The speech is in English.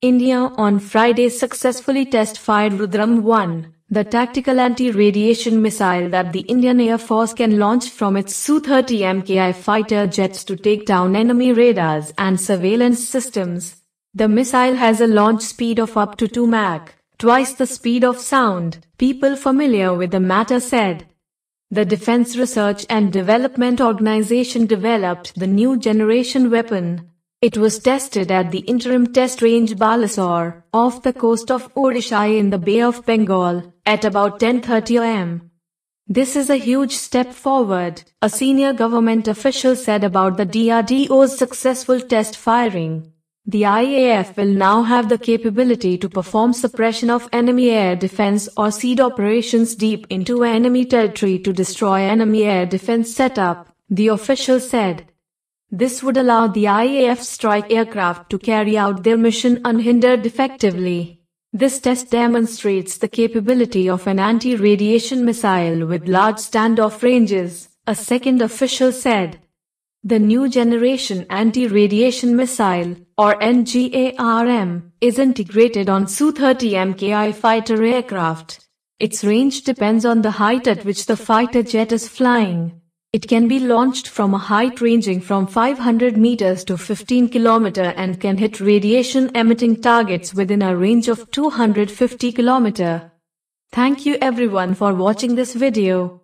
India on Friday successfully test-fired Rudram-1, the tactical anti-radiation missile that the Indian Air Force can launch from its Su-30 MKI fighter jets to take down enemy radars and surveillance systems. The missile has a launch speed of up to 2 Mach, twice the speed of sound, people familiar with the matter said. The Defense Research and Development Organization developed the new generation weapon, it was tested at the interim test range Balasore, off the coast of Odisha in the Bay of Bengal, at about 10.30 am. This is a huge step forward, a senior government official said about the DRDO's successful test firing. The IAF will now have the capability to perform suppression of enemy air defense or seed operations deep into enemy territory to destroy enemy air defense setup, the official said. This would allow the IAF strike aircraft to carry out their mission unhindered effectively. This test demonstrates the capability of an anti-radiation missile with large standoff ranges, a second official said. The new generation anti-radiation missile, or NGARM, is integrated on Su-30 MKI fighter aircraft. Its range depends on the height at which the fighter jet is flying. It can be launched from a height ranging from 500 meters to 15 kilometers and can hit radiation emitting targets within a range of 250 kilometers. Thank you everyone for watching this video.